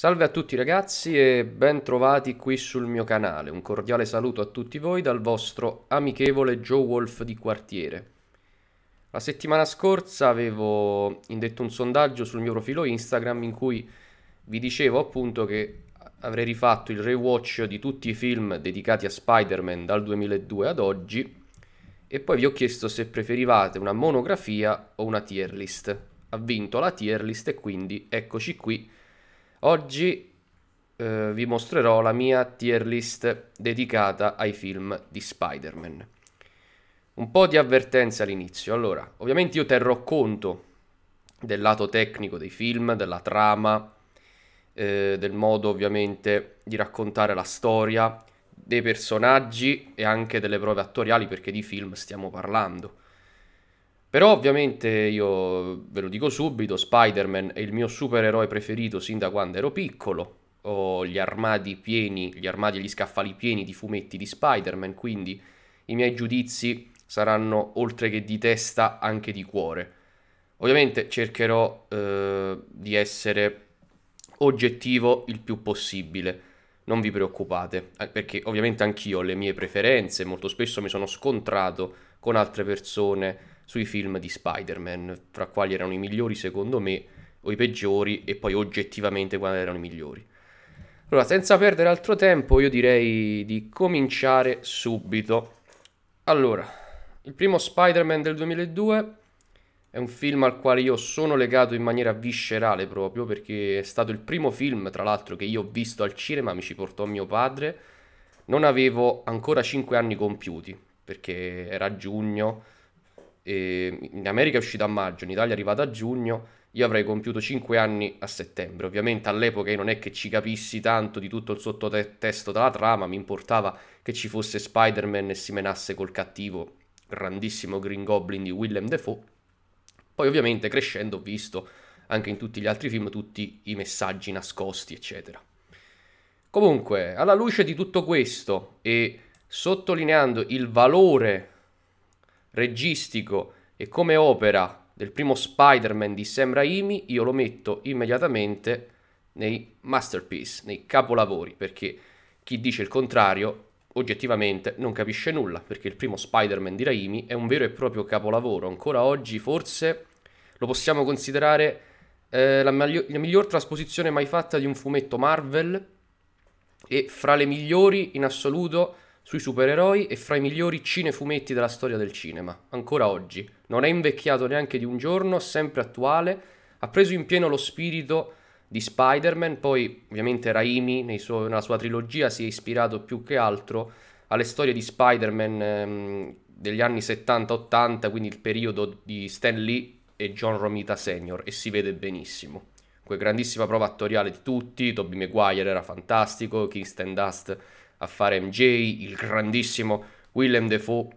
Salve a tutti ragazzi e ben trovati qui sul mio canale. Un cordiale saluto a tutti voi dal vostro amichevole Joe Wolf di quartiere. La settimana scorsa avevo indetto un sondaggio sul mio profilo Instagram in cui vi dicevo appunto che avrei rifatto il rewatch di tutti i film dedicati a Spider-Man dal 2002 ad oggi e poi vi ho chiesto se preferivate una monografia o una tier list. Ha vinto la tier list e quindi eccoci qui Oggi eh, vi mostrerò la mia tier list dedicata ai film di Spider-Man. Un po' di avvertenza all'inizio. Allora, ovviamente io terrò conto del lato tecnico dei film, della trama, eh, del modo ovviamente di raccontare la storia, dei personaggi e anche delle prove attoriali perché di film stiamo parlando. Però ovviamente io ve lo dico subito, Spider-Man è il mio supereroe preferito sin da quando ero piccolo. Ho gli armadi pieni, gli armadi e gli scaffali pieni di fumetti di Spider-Man, quindi i miei giudizi saranno oltre che di testa anche di cuore. Ovviamente cercherò eh, di essere oggettivo il più possibile, non vi preoccupate, eh, perché ovviamente anch'io ho le mie preferenze, molto spesso mi sono scontrato con altre persone sui film di Spider-Man, tra quali erano i migliori secondo me o i peggiori e poi oggettivamente quali erano i migliori. Allora, senza perdere altro tempo, io direi di cominciare subito. Allora, il primo Spider-Man del 2002 è un film al quale io sono legato in maniera viscerale proprio perché è stato il primo film, tra l'altro, che io ho visto al cinema, mi ci portò mio padre. Non avevo ancora 5 anni compiuti, perché era giugno, eh, in America è uscita a maggio, in Italia è arrivata a giugno, io avrei compiuto 5 anni a settembre. Ovviamente all'epoca io non è che ci capissi tanto di tutto il sottotesto della trama, mi importava che ci fosse Spider-Man e si menasse col cattivo grandissimo Green Goblin di Willem Dafoe. Poi ovviamente crescendo ho visto anche in tutti gli altri film tutti i messaggi nascosti, eccetera. Comunque, alla luce di tutto questo e sottolineando il valore registico e come opera del primo Spider-Man di Sam Raimi, io lo metto immediatamente nei masterpiece, nei capolavori, perché chi dice il contrario oggettivamente non capisce nulla, perché il primo Spider-Man di Raimi è un vero e proprio capolavoro, ancora oggi forse lo possiamo considerare eh, la, magli- la miglior trasposizione mai fatta di un fumetto Marvel e fra le migliori in assoluto sui supereroi e fra i migliori cinefumetti della storia del cinema, ancora oggi. Non è invecchiato neanche di un giorno, sempre attuale, ha preso in pieno lo spirito di Spider-Man, poi ovviamente Raimi suo, nella sua trilogia si è ispirato più che altro alle storie di Spider-Man ehm, degli anni 70-80, quindi il periodo di Stan Lee e John Romita Sr. e si vede benissimo. Comunque grandissima prova attoriale di tutti, Tobey Maguire era fantastico, Kingston Dust a fare MJ, il grandissimo Willem Defoe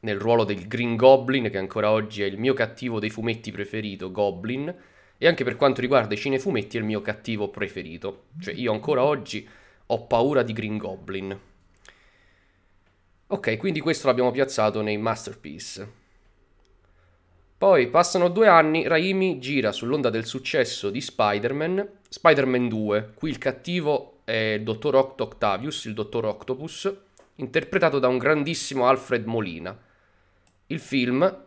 nel ruolo del Green Goblin, che ancora oggi è il mio cattivo dei fumetti preferito, Goblin, e anche per quanto riguarda i cinefumetti è il mio cattivo preferito. Cioè io ancora oggi ho paura di Green Goblin. Ok, quindi questo l'abbiamo piazzato nei Masterpiece. Poi passano due anni, Raimi gira sull'onda del successo di Spider-Man, Spider-Man 2, qui il cattivo è il dottor Octo Octavius, il dottor Octopus, interpretato da un grandissimo Alfred Molina. Il film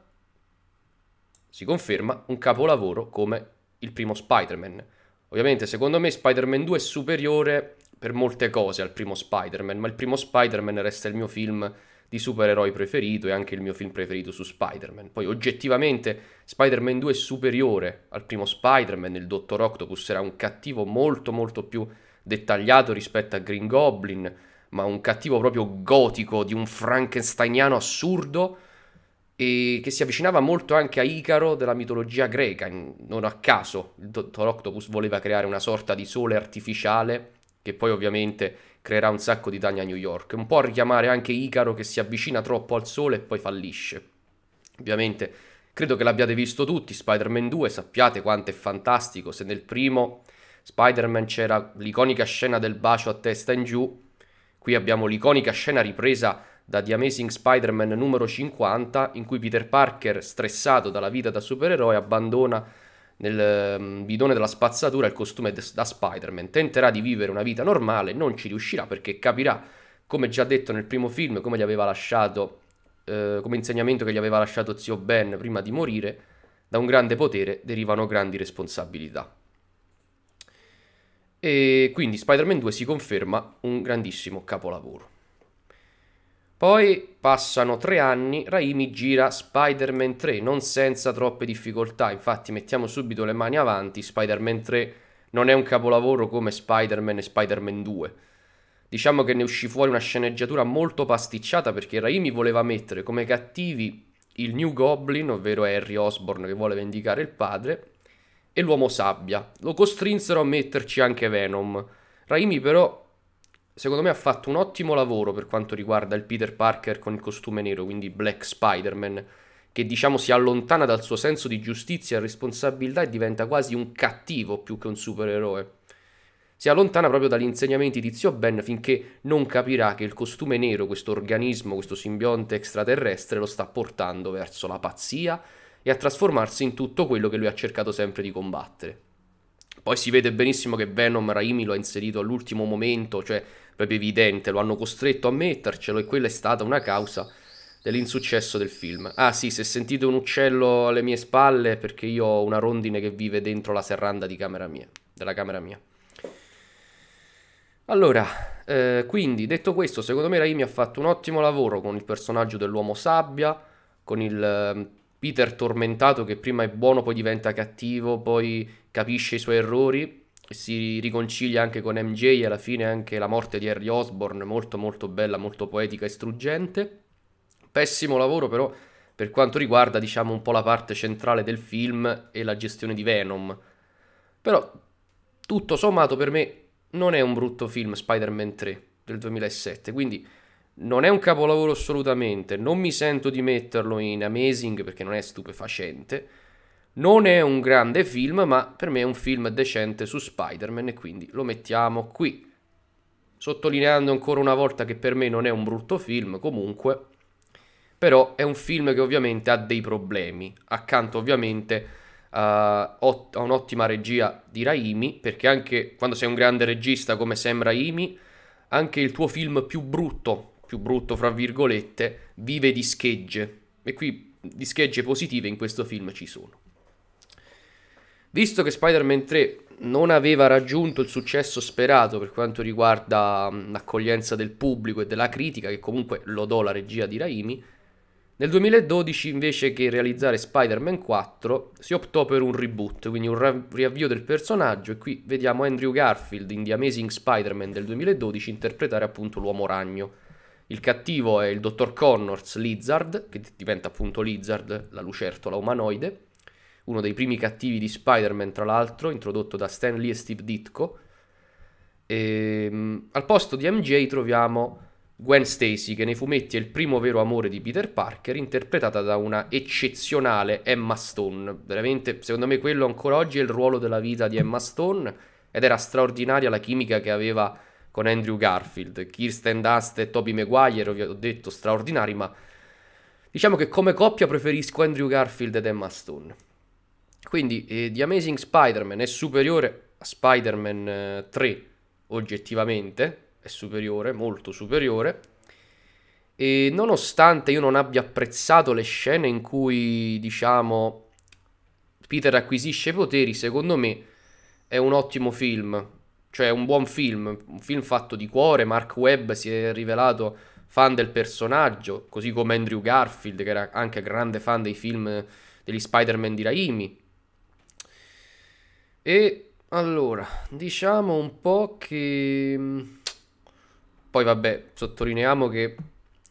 si conferma un capolavoro come il primo Spider-Man. Ovviamente, secondo me, Spider-Man 2 è superiore per molte cose al primo Spider-Man, ma il primo Spider-Man resta il mio film di supereroi preferito e anche il mio film preferito su Spider-Man. Poi oggettivamente Spider-Man 2 è superiore al primo Spider-Man, il Dottor Octopus era un cattivo molto molto più dettagliato rispetto a Green Goblin, ma un cattivo proprio gotico di un frankensteiniano assurdo e che si avvicinava molto anche a Icaro della mitologia greca. Non a caso il Dottor Octopus voleva creare una sorta di sole artificiale che poi ovviamente creerà un sacco di danni a New York, un po' a richiamare anche Icaro che si avvicina troppo al sole e poi fallisce. Ovviamente credo che l'abbiate visto tutti, Spider-Man 2, sappiate quanto è fantastico, se nel primo Spider-Man c'era l'iconica scena del bacio a testa in giù, qui abbiamo l'iconica scena ripresa da The Amazing Spider-Man numero 50 in cui Peter Parker, stressato dalla vita da supereroe, abbandona nel mm, bidone della spazzatura il costume da Spider-Man. Tenterà di vivere una vita normale, non ci riuscirà perché capirà, come già detto nel primo film, come gli aveva lasciato eh, come insegnamento che gli aveva lasciato zio Ben prima di morire, da un grande potere derivano grandi responsabilità. E quindi Spider-Man 2 si conferma un grandissimo capolavoro. Poi passano tre anni, Raimi gira Spider-Man 3, non senza troppe difficoltà, infatti mettiamo subito le mani avanti, Spider-Man 3 non è un capolavoro come Spider-Man e Spider-Man 2. Diciamo che ne uscì fuori una sceneggiatura molto pasticciata perché Raimi voleva mettere come cattivi il New Goblin, ovvero Harry Osborne che vuole vendicare il padre, e l'uomo sabbia. Lo costrinsero a metterci anche Venom. Raimi però, secondo me, ha fatto un ottimo lavoro per quanto riguarda il Peter Parker con il costume nero, quindi Black Spider-Man, che diciamo si allontana dal suo senso di giustizia e responsabilità e diventa quasi un cattivo più che un supereroe. Si allontana proprio dagli insegnamenti di zio Ben finché non capirà che il costume nero, questo organismo, questo simbionte extraterrestre lo sta portando verso la pazzia e a trasformarsi in tutto quello che lui ha cercato sempre di combattere. Poi si vede benissimo che Venom Raimi lo ha inserito all'ultimo momento, cioè proprio evidente, lo hanno costretto a mettercelo e quella è stata una causa dell'insuccesso del film. Ah sì, se sentite un uccello alle mie spalle perché io ho una rondine che vive dentro la serranda di camera mia, della camera mia. Allora, eh, quindi detto questo, secondo me Raimi ha fatto un ottimo lavoro con il personaggio dell'uomo sabbia, con il ehm, Peter tormentato che prima è buono, poi diventa cattivo, poi capisce i suoi errori si riconcilia anche con MJ e alla fine anche la morte di Harry Osborne, molto molto bella, molto poetica e struggente. Pessimo lavoro però per quanto riguarda diciamo un po' la parte centrale del film e la gestione di Venom. Però tutto sommato per me non è un brutto film Spider-Man 3 del 2007, quindi non è un capolavoro assolutamente, non mi sento di metterlo in amazing perché non è stupefacente. Non è un grande film, ma per me è un film decente su Spider-Man e quindi lo mettiamo qui. Sottolineando ancora una volta che per me non è un brutto film, comunque, però è un film che ovviamente ha dei problemi, accanto ovviamente eh, a un'ottima regia di Raimi, perché anche quando sei un grande regista come Sam Raimi, anche il tuo film più brutto più brutto fra virgolette, vive di schegge. E qui di schegge positive in questo film ci sono. Visto che Spider-Man 3 non aveva raggiunto il successo sperato per quanto riguarda l'accoglienza del pubblico e della critica, che comunque lodò la regia di Raimi, nel 2012 invece che realizzare Spider-Man 4 si optò per un reboot, quindi un riavvio del personaggio e qui vediamo Andrew Garfield in The Amazing Spider-Man del 2012 interpretare appunto l'uomo ragno il cattivo è il dottor Connors Lizard, che diventa appunto Lizard, la lucertola umanoide, uno dei primi cattivi di Spider-Man, tra l'altro, introdotto da Stan Lee e Steve Ditko. E, ehm, al posto di MJ troviamo Gwen Stacy, che nei fumetti è il primo vero amore di Peter Parker, interpretata da una eccezionale Emma Stone. Veramente, secondo me, quello ancora oggi è il ruolo della vita di Emma Stone, ed era straordinaria la chimica che aveva con Andrew Garfield, Kirsten Dunst e Toby Maguire, vi ho detto, straordinari, ma diciamo che come coppia preferisco Andrew Garfield ed Emma Stone. Quindi eh, The Amazing Spider-Man è superiore a Spider-Man 3, eh, oggettivamente, è superiore, molto superiore. E nonostante io non abbia apprezzato le scene in cui, diciamo, Peter acquisisce poteri, secondo me è un ottimo film. Cioè un buon film, un film fatto di cuore, Mark Webb si è rivelato fan del personaggio, così come Andrew Garfield che era anche grande fan dei film degli Spider-Man di Raimi. E allora, diciamo un po' che... Mm, poi vabbè, sottolineiamo che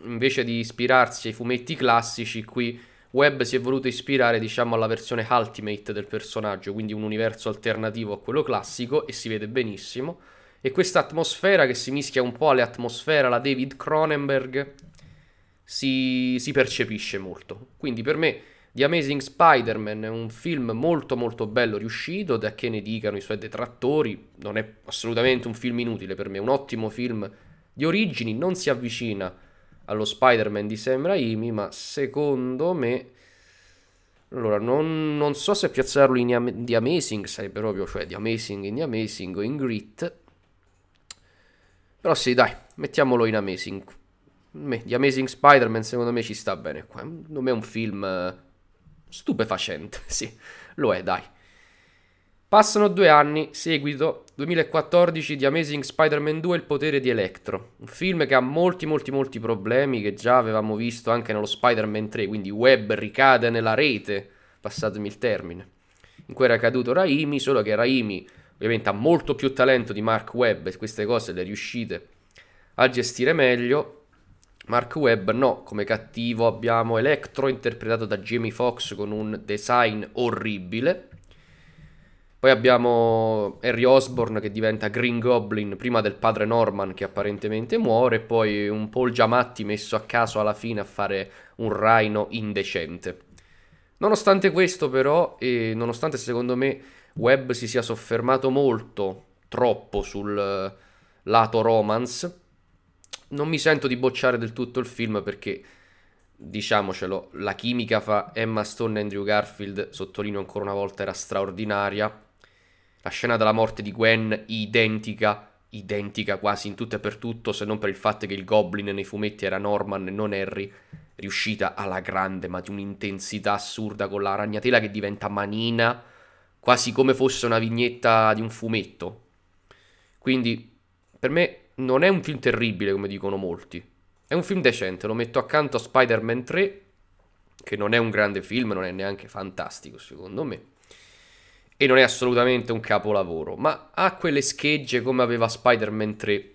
invece di ispirarsi ai fumetti classici, qui Webb si è voluto ispirare diciamo alla versione Ultimate del personaggio, quindi un universo alternativo a quello classico e si vede benissimo. E questa atmosfera che si mischia un po' alle atmosfere alla David Cronenberg si, si percepisce molto. Quindi per me The Amazing Spider-Man è un film molto molto bello riuscito, da che ne dicano i suoi detrattori, non è assolutamente un film inutile per me, è un ottimo film di origini, non si avvicina allo Spider-Man di Sam Raimi, ma secondo me... Allora, non, non so se piazzarlo in The Amazing, sarebbe proprio, cioè The Amazing in The Amazing o in Grit. Però sì, dai, mettiamolo in Amazing. The Amazing Spider-Man secondo me ci sta bene qua. Secondo è un film eh, stupefacente, sì, lo è, dai. Passano due anni, seguito, 2014 di Amazing Spider-Man 2 Il potere di Electro, un film che ha molti molti molti problemi che già avevamo visto anche nello Spider-Man 3, quindi Web ricade nella rete, passatemi il termine, in cui era caduto Raimi, solo che Raimi ovviamente ha molto più talento di Mark Webb e queste cose le riuscite a gestire meglio. Mark Webb no, come cattivo abbiamo Electro interpretato da Jamie Foxx con un design orribile poi abbiamo Harry Osborne che diventa Green Goblin prima del padre Norman che apparentemente muore, e poi un Paul Giamatti messo a caso alla fine a fare un Rhino indecente. Nonostante questo però, e nonostante secondo me Webb si sia soffermato molto, troppo sul eh, lato romance, non mi sento di bocciare del tutto il film perché diciamocelo, la chimica fra Emma Stone e Andrew Garfield, sottolineo ancora una volta, era straordinaria la scena della morte di Gwen identica, identica quasi in tutto e per tutto, se non per il fatto che il Goblin nei fumetti era Norman e non Harry, riuscita alla grande, ma di un'intensità assurda con la ragnatela che diventa manina, quasi come fosse una vignetta di un fumetto. Quindi, per me non è un film terribile come dicono molti. È un film decente, lo metto accanto a Spider-Man 3, che non è un grande film, non è neanche fantastico secondo me e non è assolutamente un capolavoro, ma ha quelle schegge come aveva Spider-Man 3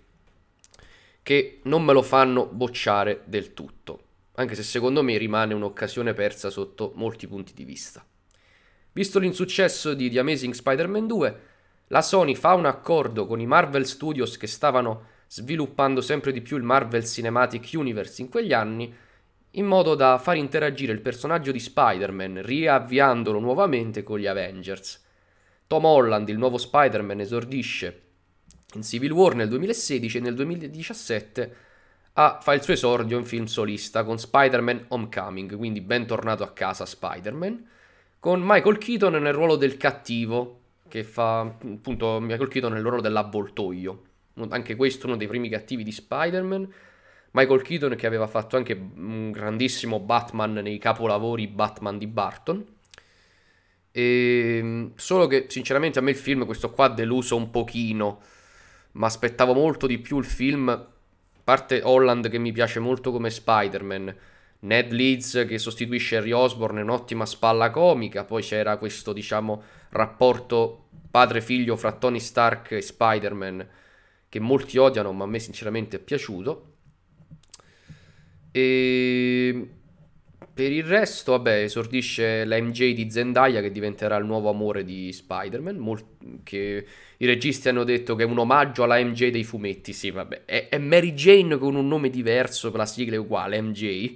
che non me lo fanno bocciare del tutto, anche se secondo me rimane un'occasione persa sotto molti punti di vista. Visto l'insuccesso di The Amazing Spider-Man 2, la Sony fa un accordo con i Marvel Studios che stavano sviluppando sempre di più il Marvel Cinematic Universe in quegli anni, in modo da far interagire il personaggio di Spider-Man, riavviandolo nuovamente con gli Avengers Tom Holland, il nuovo Spider-Man, esordisce in Civil War nel 2016 e nel 2017 ha, fa il suo esordio in film solista con Spider-Man Homecoming, quindi bentornato a casa Spider-Man, con Michael Keaton nel ruolo del cattivo, che fa appunto Michael Keaton nel ruolo dell'avvoltoio. Anche questo uno dei primi cattivi di Spider-Man. Michael Keaton che aveva fatto anche un grandissimo Batman nei capolavori Batman di Barton. E, ehm, solo che sinceramente a me il film questo qua ha deluso un pochino, ma aspettavo molto di più il film, a parte Holland che mi piace molto come Spider-Man, Ned Leeds che sostituisce Harry Osborne, un'ottima spalla comica, poi c'era questo diciamo rapporto padre-figlio fra Tony Stark e Spider-Man che molti odiano, ma a me sinceramente è piaciuto. E ehm, per il resto, vabbè, esordisce la MJ di Zendaya che diventerà il nuovo amore di Spider-Man, molt- che i registi hanno detto che è un omaggio alla MJ dei fumetti, sì, vabbè, è, è Mary Jane con un nome diverso, la sigla è uguale, MJ,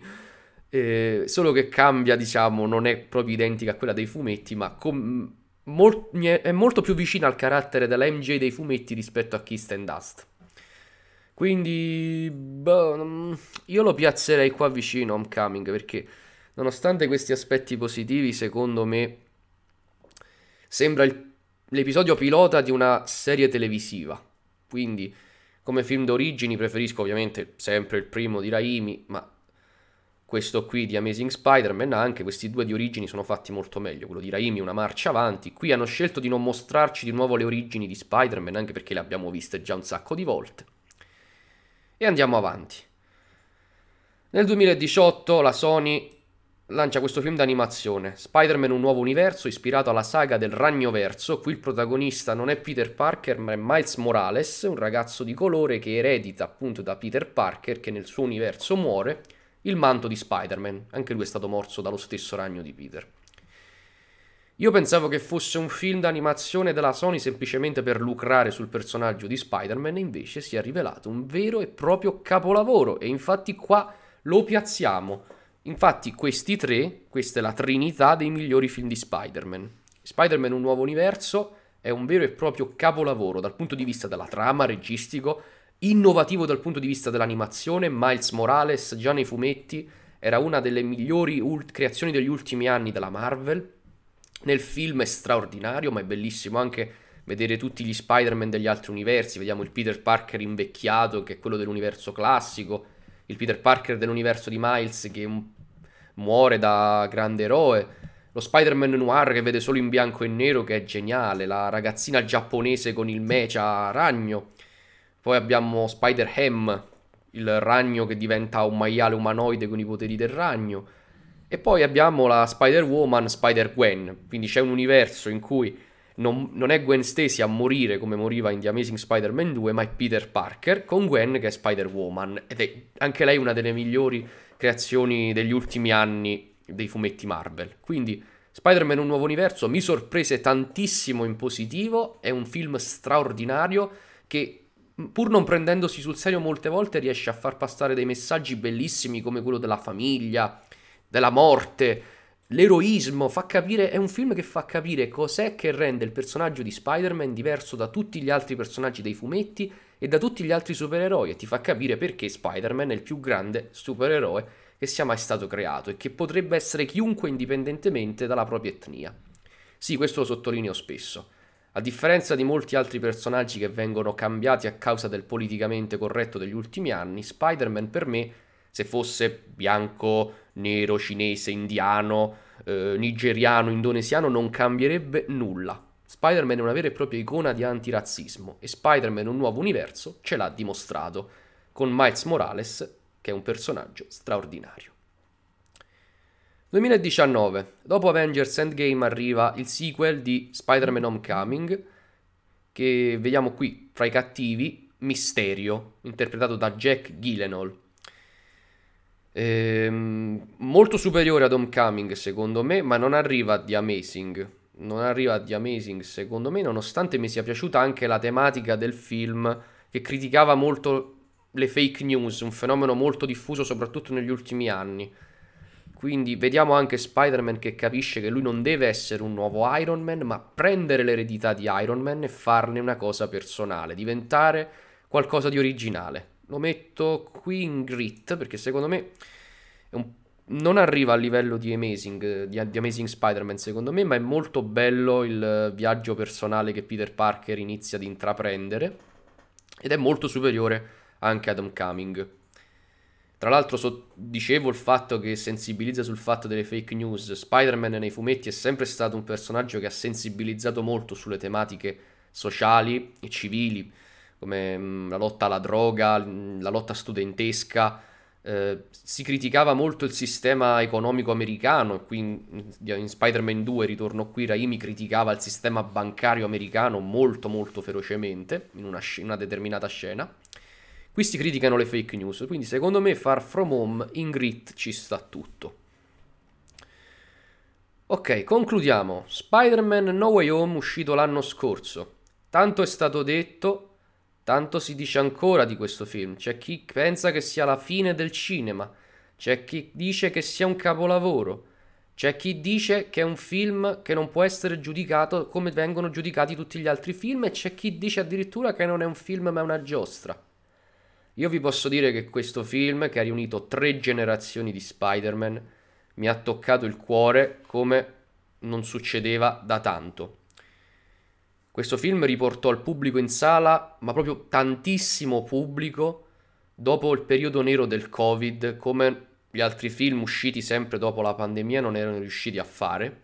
eh, solo che cambia, diciamo, non è proprio identica a quella dei fumetti, ma com- mol- è molto più vicina al carattere della MJ dei fumetti rispetto a Kiss and Dust. Quindi, boh, io lo piazzerei qua vicino a Homecoming perché Nonostante questi aspetti positivi, secondo me sembra il, l'episodio pilota di una serie televisiva. Quindi, come film d'origini, preferisco ovviamente sempre il primo di Raimi, ma questo qui di Amazing Spider-Man anche, questi due di origini sono fatti molto meglio, quello di Raimi una marcia avanti, qui hanno scelto di non mostrarci di nuovo le origini di Spider-Man anche perché le abbiamo viste già un sacco di volte. E andiamo avanti. Nel 2018 la Sony lancia questo film d'animazione, Spider-Man un nuovo universo ispirato alla saga del Ragno Verso, qui il protagonista non è Peter Parker ma è Miles Morales, un ragazzo di colore che eredita appunto da Peter Parker che nel suo universo muore, il manto di Spider-Man, anche lui è stato morso dallo stesso ragno di Peter. Io pensavo che fosse un film d'animazione della Sony semplicemente per lucrare sul personaggio di Spider-Man e invece si è rivelato un vero e proprio capolavoro e infatti qua lo piazziamo Infatti questi tre, questa è la trinità dei migliori film di Spider-Man. Spider-Man Un nuovo universo è un vero e proprio capolavoro dal punto di vista della trama, registico, innovativo dal punto di vista dell'animazione, Miles Morales già nei fumetti era una delle migliori ult- creazioni degli ultimi anni della Marvel. Nel film è straordinario, ma è bellissimo anche vedere tutti gli Spider-Man degli altri universi, vediamo il Peter Parker invecchiato che è quello dell'universo classico, il Peter Parker dell'universo di Miles che è un muore da grande eroe. Lo Spider-Man noir che vede solo in bianco e nero, che è geniale. La ragazzina giapponese con il mecha ragno. Poi abbiamo Spider-Ham, il ragno che diventa un maiale umanoide con i poteri del ragno. E poi abbiamo la Spider-Woman, Spider-Gwen. Quindi c'è un universo in cui non, non, è Gwen Stacy a morire come moriva in The Amazing Spider-Man 2, ma è Peter Parker con Gwen che è Spider-Woman. Ed è anche lei una delle migliori creazioni degli ultimi anni dei fumetti Marvel. Quindi Spider-Man Un nuovo universo mi sorprese tantissimo in positivo, è un film straordinario che pur non prendendosi sul serio molte volte riesce a far passare dei messaggi bellissimi come quello della famiglia, della morte, l'eroismo, fa capire, è un film che fa capire cos'è che rende il personaggio di Spider-Man diverso da tutti gli altri personaggi dei fumetti e da tutti gli altri supereroi e ti fa capire perché Spider-Man è il più grande supereroe che sia mai stato creato e che potrebbe essere chiunque indipendentemente dalla propria etnia. Sì, questo lo sottolineo spesso. A differenza di molti altri personaggi che vengono cambiati a causa del politicamente corretto degli ultimi anni, Spider-Man per me, se fosse bianco, nero, cinese, indiano, eh, nigeriano, indonesiano, non cambierebbe nulla. Spider-Man è una vera e propria icona di antirazzismo e Spider-Man un nuovo universo ce l'ha dimostrato con Miles Morales, che è un personaggio straordinario. 2019. Dopo Avengers Endgame arriva il sequel di Spider-Man Homecoming, che vediamo qui fra i cattivi, Misterio, interpretato da Jack Gyllenhaal. Ehm, molto superiore ad Homecoming secondo me, ma non arriva a The Amazing non arriva a The Amazing, secondo me, nonostante mi sia piaciuta anche la tematica del film che criticava molto le fake news, un fenomeno molto diffuso soprattutto negli ultimi anni. Quindi vediamo anche Spider-Man che capisce che lui non deve essere un nuovo Iron Man, ma prendere l'eredità di Iron Man e farne una cosa personale, diventare qualcosa di originale. Lo metto qui in grit perché secondo me è un non arriva al livello di Amazing, di, di Amazing Spider-Man secondo me, ma è molto bello il viaggio personale che Peter Parker inizia ad intraprendere ed è molto superiore anche ad Homecoming. Tra l'altro so, dicevo il fatto che sensibilizza sul fatto delle fake news, Spider-Man nei fumetti è sempre stato un personaggio che ha sensibilizzato molto sulle tematiche sociali e civili, come mh, mm, la lotta alla droga, mh, la lotta studentesca, eh, si criticava molto il sistema economico americano, qui in, in Spider-Man 2 Ritorno qui Raimi criticava il sistema bancario americano molto molto ferocemente in una, sc- una determinata scena. Qui si criticano le fake news, quindi secondo me far from home in grit ci sta tutto. Ok, concludiamo. Spider-Man No Way Home uscito l'anno scorso. Tanto è stato detto, Tanto si dice ancora di questo film, c'è chi pensa che sia la fine del cinema, c'è chi dice che sia un capolavoro, c'è chi dice che è un film che non può essere giudicato come vengono giudicati tutti gli altri film e c'è chi dice addirittura che non è un film ma è una giostra. Io vi posso dire che questo film, che ha riunito tre generazioni di Spider-Man, mi ha toccato il cuore come non succedeva da tanto. Questo film riportò al pubblico in sala, ma proprio tantissimo pubblico, dopo il periodo nero del Covid, come gli altri film usciti sempre dopo la pandemia non erano riusciti a fare.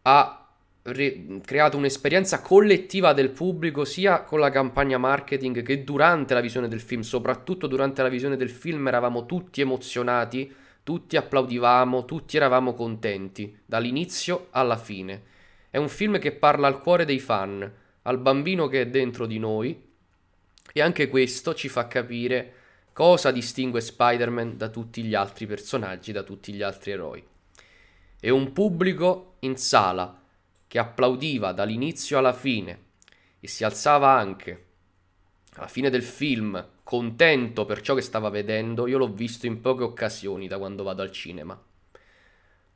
Ha re- creato un'esperienza collettiva del pubblico sia con la campagna marketing che durante la visione del film, soprattutto durante la visione del film eravamo tutti emozionati, tutti applaudivamo, tutti eravamo contenti, dall'inizio alla fine è un film che parla al cuore dei fan, al bambino che è dentro di noi e anche questo ci fa capire cosa distingue Spider-Man da tutti gli altri personaggi, da tutti gli altri eroi. E un pubblico in sala che applaudiva dall'inizio alla fine e si alzava anche alla fine del film contento per ciò che stava vedendo, io l'ho visto in poche occasioni da quando vado al cinema.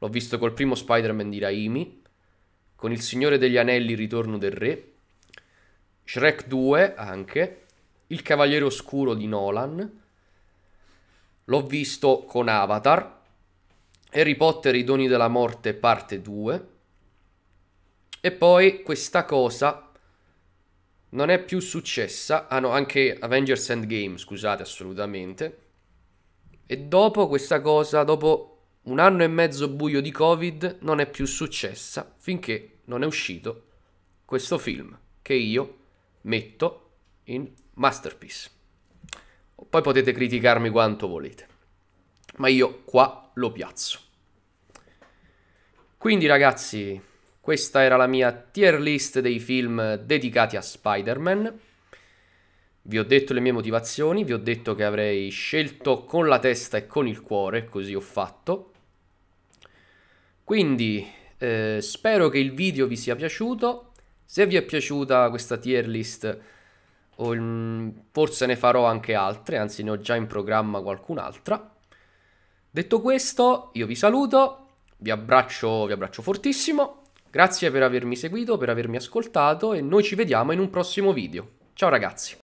L'ho visto col primo Spider-Man di Raimi, con Il Signore degli Anelli Ritorno del Re, Shrek 2 anche, Il Cavaliere Oscuro di Nolan, l'ho visto con Avatar, Harry Potter I Doni della Morte parte 2, e poi questa cosa non è più successa. Ah no, anche Avengers Endgame, scusate assolutamente. E dopo questa cosa, dopo un anno e mezzo buio di Covid non è più successa finché non è uscito questo film che io metto in masterpiece. Poi potete criticarmi quanto volete, ma io qua lo piazzo. Quindi ragazzi, questa era la mia tier list dei film dedicati a Spider-Man. Vi ho detto le mie motivazioni, vi ho detto che avrei scelto con la testa e con il cuore, così ho fatto. Quindi eh, spero che il video vi sia piaciuto. Se vi è piaciuta questa tier list, forse ne farò anche altre, anzi ne ho già in programma qualcun'altra. Detto questo, io vi saluto, vi abbraccio, vi abbraccio fortissimo. Grazie per avermi seguito, per avermi ascoltato e noi ci vediamo in un prossimo video. Ciao ragazzi!